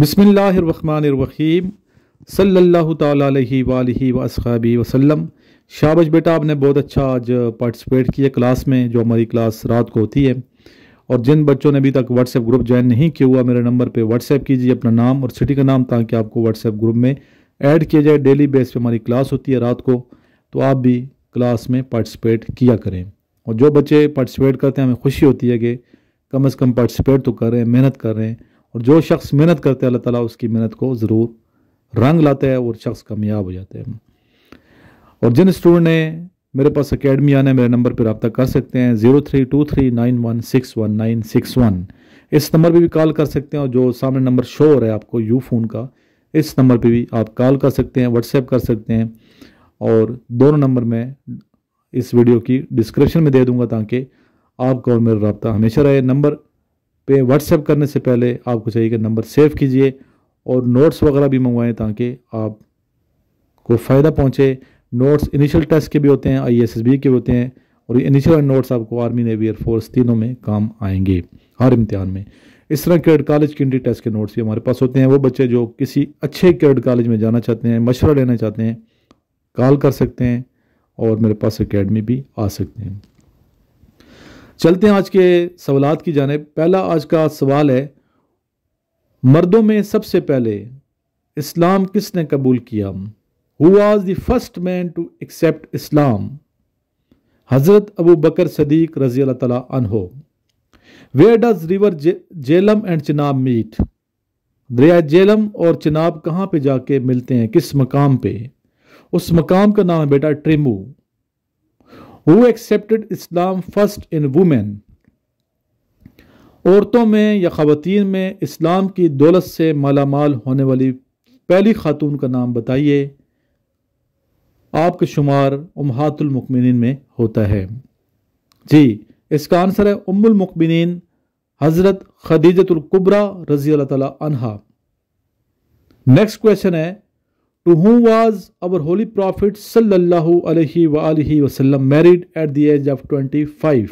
बसमीम सल्ला तसबी वसल्लम शाबाश बेटा आपने बहुत अच्छा आज पार्टिसिपेट किया क्लास में जो हमारी क्लास रात को होती है और जिन बच्चों ने अभी तक व्हाट्सएप ग्रुप ज्वाइन नहीं किया हुआ मेरे नंबर पे व्हाट्सएप कीजिए अपना नाम और सिटी का नाम ताकि आपको व्हाट्सएप ग्रुप में ऐड किया जाए डेली बेस पे हमारी क्लास होती है रात को तो आप भी क्लास में पार्टिसिपेट किया करें और जो बच्चे पार्टिसिपेट करते हैं हमें खुशी होती है कि कम अज़ कम पार्टिसिपेट तो कर रहे हैं मेहनत कर रहे हैं और जो शख्स मेहनत करते हैं अल्लाह ताला उसकी मेहनत को ज़रूर रंग लाते हैं और शख्स कामयाब हो जाते हैं और जिन स्टूडेंट ने मेरे पास अकेडमी आने मेरे नंबर पर रबता कर सकते हैं zero three two three nine one six one nine six one इस नंबर पर भी कॉल कर सकते हैं और जो सामने नंबर शो हो रहा है आपको यू फ़ोन का इस नंबर पर भी आप कॉल कर सकते हैं व्हाट्सएप कर सकते हैं और दोनों नंबर में इस वीडियो की डिस्क्रिप्शन में दे दूंगा ताकि आपका और मेरा रबता हमेशा रहे नंबर पे व्हाट्सएप करने से पहले आपको चाहिए कि नंबर सेव कीजिए और नोट्स वगैरह भी मंगवाएं ताकि आप को फ़ायदा पहुँचे नोट्स इनिशियल टेस्ट के भी होते हैं आई के होते हैं और ये इनिशियल नोट्स आपको आर्मी नेवी एयरफोर्स तीनों में काम आएंगे हर इम्तहान में इस तरह क्रेड कॉलेज के इंट्री टेस्ट के नोट्स भी हमारे पास होते हैं वो बच्चे जो किसी अच्छे क्रेड कॉलेज में जाना चाहते हैं मशवरा लेना चाहते हैं कॉल कर सकते हैं और मेरे पास अकेडमी भी आ सकते हैं चलते हैं आज के सवालत की जानब पहला आज का सवाल है मर्दों में सबसे पहले इस्लाम किसने कबूल किया who was the first man to accept Islam हज़रत अबू बकर सदीक रजी अल्लाह तला अनहो where does river Jhelum and Chenab meet दरिया जेलम और चिनाब कहाँ पे जाके मिलते हैं किस मकाम पे उस मकाम का नाम है बेटा ट्रिमू who accepted Islam first in women औरतों में या खातन में इस्लाम की दौलत से मालामाल होने वाली पहली खातून का नाम बताइए आपके शुमार उमहातुलमकमिन में होता है जी इसका आंसर है उमुलमकमिन हज़रत खदीजतुल्कुबरा रज़ी अल्लाह तहा नेक्स्ट क्वेश्चन है to who was our holy prophet सल्लल्लाहु अलैहि wa alihi wasallam married at the age of 25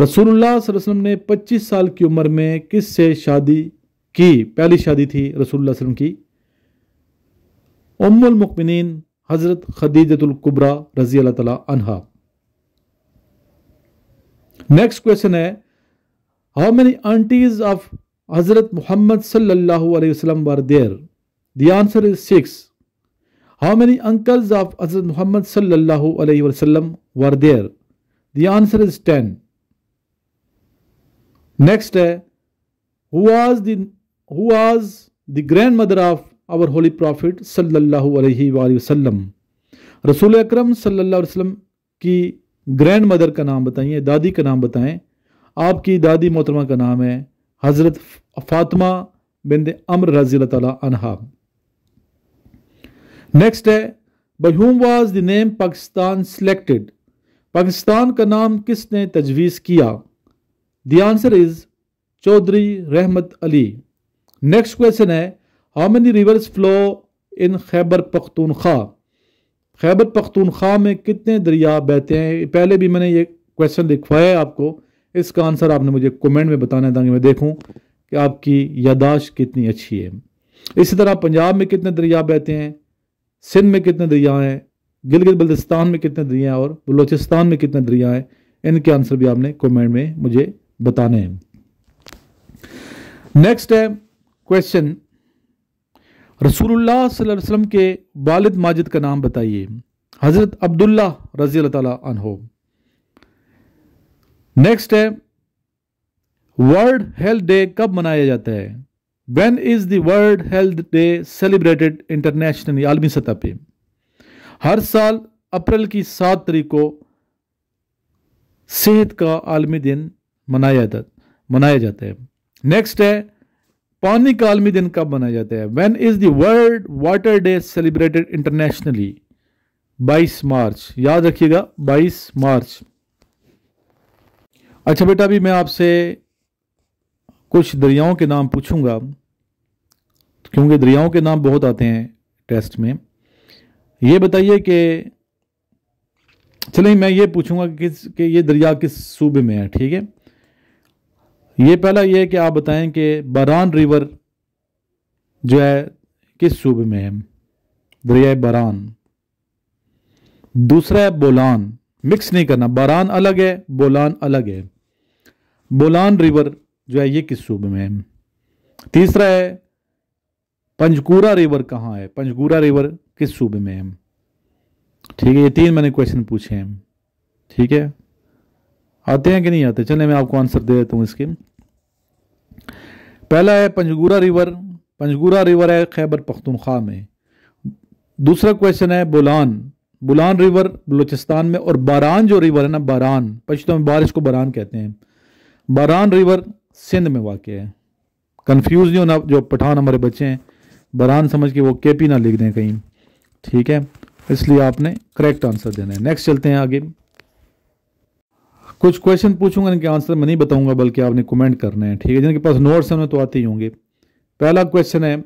रसूलुल्लाह वसल्लम ने 25 साल की उम्र में किस से शादी की पहली शादी थी रसूलुल्लाह वसल्लम की उम्मुल मुकमिनीन हज़रत खदीजतुल कुबरा रजी अल्लाह ताला अनहा नेक्स्ट क्वेश्चन है हाउ मेनी आंटीज ऑफ हज़रत मोहम्मद सल्लल्लाहु अलैहि वसल्लम were there The answer is six. How many uncles of Hazrat Muhammad sallallahu alaihi wasallam were there? The answer is ten. Next who was the who was the grandmother of our holy prophet sallallahu alaihi wasallam? रसूल अकरम सल्लल्लाहु अलैहि वसल्लम की grand mother का नाम बताइए दादी का नाम बताएं आपकी दादी मोहतरमा का नाम है हज़रत फातिमा बिन अम्र रज़ी अल्लाह तला नेक्स्ट है by whom was the name Pakistan selected Pakistan का नाम किसने तजवीज़ किया the answer is Chaudhry Rehmat Ali next question है how many rivers flow in Khyber Pakhtunkhwa Khyber Pakhtunkhwa में कितने दरिया बहते हैं पहले भी मैंने ये क्वेश्चन लिखवाया है आपको इसका आंसर आपने मुझे कमेंट में बताना है ताकि मैं देखूं कि आपकी यादाश्त कितनी अच्छी है इसी तरह पंजाब में कितने दरिया बहते हैं सिंध में कितने दरिया हैं गिलगित बल्तिस्तान में कितने दरिया हैं और बलोचिस्तान में कितने दरिया हैं इनके आंसर भी आपने कमेंट में मुझे बताने हैं नेक्स्ट है क्वेश्चन रसूलुल्लाह वसल्लम के वालिद माजिद का नाम बताइए हज़रत अब्दुल्ला रजी अल्लाह हो नेक्स्ट है वर्ल्ड हेल्थ डे कब मनाया जाता है when is world health day celebrated internationally आलमी सतह पर हर साल अप्रैल की सात तारीख को सेहत का आलमी दिन मनाया जाता मनाया जाता है नेक्स्ट है पानी का आलमी दिन कब मनाया जाता है when is world water day celebrated internationally 22 मार्च याद रखिएगा 22 मार्च अच्छा बेटा अभी मैं आपसे कुछ दरियाओं के नाम पूछूंगा क्योंकि दरियाओं के नाम बहुत आते हैं टेस्ट में ये बताइए कि चलिए मैं ये पूछूंगा कि किस कि ये दरिया किस सूबे में है ठीक है ये पहला ये है कि आप बताएं कि बरान रिवर जो है किस सूबे में है दरिया बरान दूसरा है बोलान मिक्स नहीं करना बरान अलग है बोलान अलग है बोलान रिवर जो है ये किस सूबे में है तीसरा है पंजकूरा रिवर कहाँ है पंजकूरा रिवर किस सूबे में है ठीक है ये तीन मैंने क्वेश्चन पूछे हैं ठीक है आते हैं कि नहीं आते चले मैं आपको आंसर दे देता हूँ इसके पहला है पंजगूरा रिवर पंजगूरा रिवर है खैबर पख्तूनख्वा में दूसरा क्वेश्चन है बुलान बुलान रिवर बलूचिस्तान में और बारान जो रिवर है ना बारान पश्चिम में बारिश को बारान कहते हैं बारान रिवर सिंध में वाक़ है कंफ्यूज नहीं होना जो पठान हमारे बच्चे हैं बरान समझ के वो के पी ना लिख दें कहीं ठीक है इसलिए आपने करेक्ट आंसर देना है नेक्स्ट चलते हैं आगे कुछ क्वेश्चन पूछूंगा इनके आंसर मैं नहीं बताऊंगा बल्कि आपने कमेंट करना है ठीक है जिनके पास नोट्स हैं तो आते ही होंगे पहला क्वेश्चन है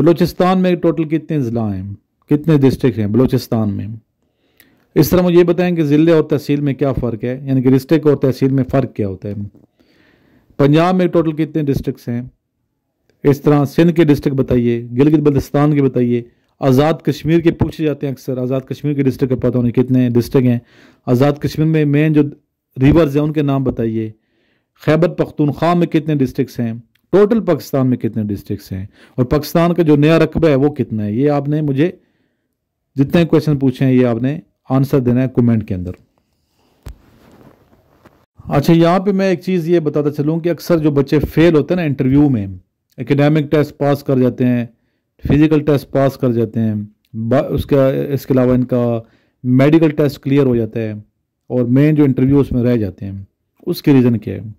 बलूचिस्तान में टोटल कितने ज़िला हैं कितने डिस्ट्रिक्ट हैं बलूचिस्तान में इस तरह मुझे ये बताएं कि ज़िले और तहसील में क्या फ़र्क है यानी कि डिस्ट्रिक्ट और तहसील में फ़र्क क्या होता है पंजाब में टोटल कितने डिस्ट्रिक्ट्स हैं इस तरह सिंध के डिस्ट्रिक्ट बताइए गिलगित बल्तिस्तान के बताइए आज़ाद कश्मीर के पूछे जाते हैं अक्सर आज़ाद कश्मीर के डिस्ट्रिक्ट का पता होने कितने डिस्ट्रिक्ट हैं आज़ाद कश्मीर में मेन जो रिवर्स हैं उनके नाम बताइए खैबर पख्तूनख्वा में कितने डिस्ट्रिक्स हैं टोटल पाकिस्तान में कितने डिस्ट्रिक्स हैं और पाकिस्तान का जो नया रकबा है वो कितना है ये आपने मुझे जितने क्वेश्चन पूछे हैं ये आपने आंसर देना है कमेंट के अंदर अच्छा यहाँ पे मैं एक चीज़ ये बताता चलूँ कि अक्सर जो बच्चे फेल होते हैं ना इंटरव्यू में एकेडमिक टेस्ट पास कर जाते हैं फिज़िकल टेस्ट पास कर जाते हैं उसका इसके अलावा इनका मेडिकल टेस्ट क्लियर हो जाता है और मेन जो इंटरव्यू उसमें रह जाते हैं उसकी रीज़न क्या है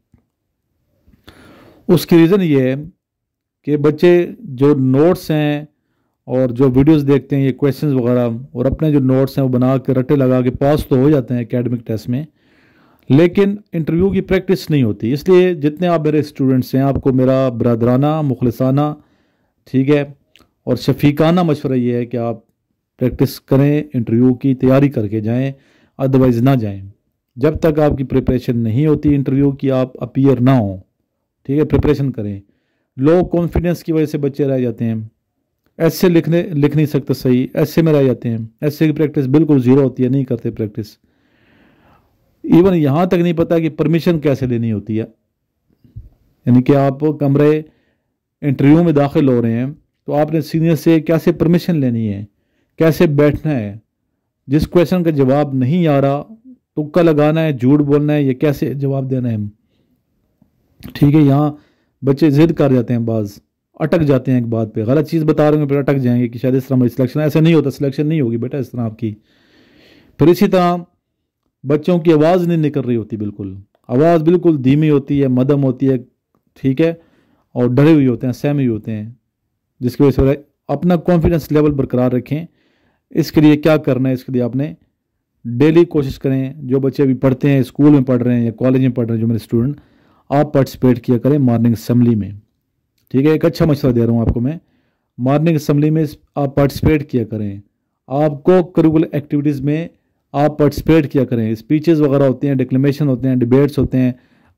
उसकी रीज़न ये है कि बच्चे जो नोट्स हैं और जो वीडियोस देखते हैं ये क्वेश्चंस वगैरह और अपने जो नोट्स हैं वो बना के रटे लगा के पास तो हो जाते हैं एकेडमिक टेस्ट में लेकिन इंटरव्यू की प्रैक्टिस नहीं होती इसलिए जितने आप मेरे स्टूडेंट्स हैं आपको मेरा बरदराना मुखलसाना ठीक है और शफीकाना मशवरा ये है कि आप प्रैक्टिस करें इंटरव्यू की तैयारी करके जाएं अदरवाइज़ ना जाएं जब तक आपकी प्रिपरेशन नहीं होती इंटरव्यू की आप अपीयर ना हो ठीक है प्रिपरेशन करें लो कॉन्फिडेंस की वजह से बच्चे रह जाते हैं ऐसे लिखने लिख नहीं सकते सही ऐसे में रह जाते हैं ऐसे की प्रैक्टिस बिल्कुल ज़ीरो होती है नहीं करते प्रैक्टिस इवन यहाँ तक नहीं पता कि परमिशन कैसे लेनी होती है यानी कि आप कमरे इंटरव्यू में दाखिल हो रहे हैं तो आपने सीनियर से कैसे परमिशन लेनी है कैसे बैठना है जिस क्वेश्चन का जवाब नहीं आ रहा तुक्का लगाना है झूठ बोलना है या कैसे जवाब देना है ठीक है यहाँ बच्चे जिद कर जाते हैं बाज़ अटक जाते हैं एक बात पे गलत चीज़ बता रहे हैं फिर अटक जाएंगे कि शायद इस तरह मेरी सिलेक्शन ऐसा नहीं होता सिलेक्शन नहीं होगी बेटा इस तरह आपकी फिर इसी तरह बच्चों की आवाज़ नहीं निकल रही होती बिल्कुल आवाज़ बिल्कुल धीमी होती है मदम होती है ठीक है और डरे हुए होते हैं सहमे हुए होते हैं जिसकी वजह से अपना कॉन्फिडेंस लेवल बरकरार रखें इसके लिए क्या करना है इसके लिए आपने डेली कोशिश करें जो बच्चे अभी पढ़ते हैं स्कूल में पढ़ रहे हैं या कॉलेज में पढ़ रहे हैं जो मेरे स्टूडेंट आप पार्टिसिपेट किया करें मॉर्निंग असम्बली में ठीक है एक अच्छा मशवरा दे रहा हूँ आपको मैं मॉर्निंग असम्बली में आप पार्टिसिपेट किया करें आपको करिकुलर एक्टिविटीज़ में आप पार्टिसिपेट किया करें स्पीचेस वगैरह होते हैं डिक्लेमेशन होते हैं डिबेट्स होते हैं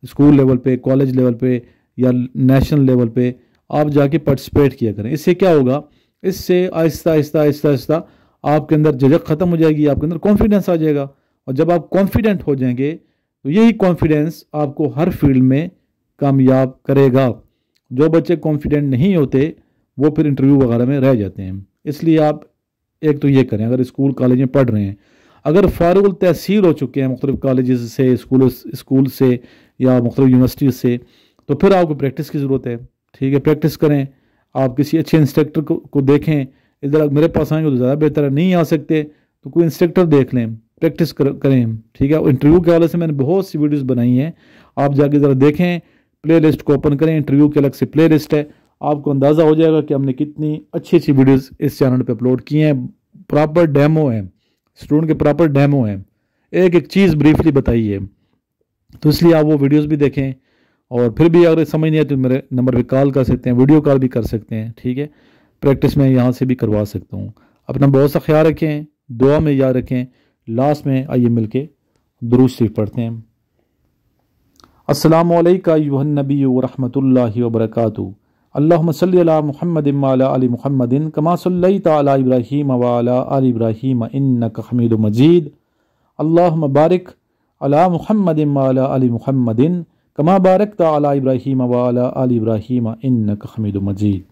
स्कूल लेवल पे कॉलेज लेवल पे या नेशनल लेवल पे आप जाके पार्टिसिपेट किया करें इससे क्या होगा इससे आहिस्ता आहिस्ता आहिस्ता आहिस्ता आपके अंदर झजक ख़त्म हो जाएगी आपके अंदर कॉन्फिडेंस आ जाएगा और जब आप कॉन्फिडेंट हो जाएंगे तो यही कॉन्फिडेंस आपको हर फील्ड में कामयाब करेगा जो बच्चे कॉन्फिडेंट नहीं होते वो फिर इंटरव्यू वगैरह में रह जाते हैं इसलिए आप एक तो ये करें अगर स्कूल कॉलेज में पढ़ रहे हैं अगर फ़ारुल तहसील हो चुके हैं मुख्तलिफ कॉलेज से स्कूल स्कूल से या मुख्तलि यूनिवर्सिटीज़ से तो फिर आपको प्रैक्टिस की ज़रूरत है ठीक है प्रैक्टिस करें आप किसी अच्छे इंस्ट्रक्टर को, को देखें इधर मेरे पास आएंगे तो ज़्यादा बेहतर है नहीं आ सकते तो कोई इंस्ट्रक्टर देख लें प्रैक्टिस कर, करें ठीक है इंटरव्यू के हवाले से मैंने बहुत सी वीडियोज़ बनाई हैं आप जाके ज़रा देखें प्ले लिस्ट को ओपन करें इंटरव्यू के अलग से प्ले लिस्ट है आपको अंदाज़ा हो जाएगा कि हमने कितनी अच्छी अच्छी वीडियोज़ इस चैनल पर अपलोड की हैं प्रॉपर डेमो हैं स्टूडेंट के प्रॉपर डेमो हैं एक एक चीज़ ब्रीफली बताइए तो इसलिए आप वो वीडियोस भी देखें और फिर भी अगर समझ नहीं आए तो मेरे नंबर पर कॉल कर सकते हैं वीडियो कॉल भी कर सकते हैं ठीक है प्रैक्टिस में यहाँ से भी करवा सकता हूँ अपना बहुत सा ख्याल रखें दुआ में याद रखें लास्ट में आइए मिल के दुरुस्त शरीफ पढ़ते हैं असलम नबी वरहमल वबरकू अल्लासल महमदिन महमदिन कमासल इब्राहिम वाल इब्राहीम इन हमीद मजीद अल्लाह मबारक अला महमदिन वाल महमदिन कमा बारक तब्राहीम वाला इब्राहीम इब्राहिम हमीद मजीद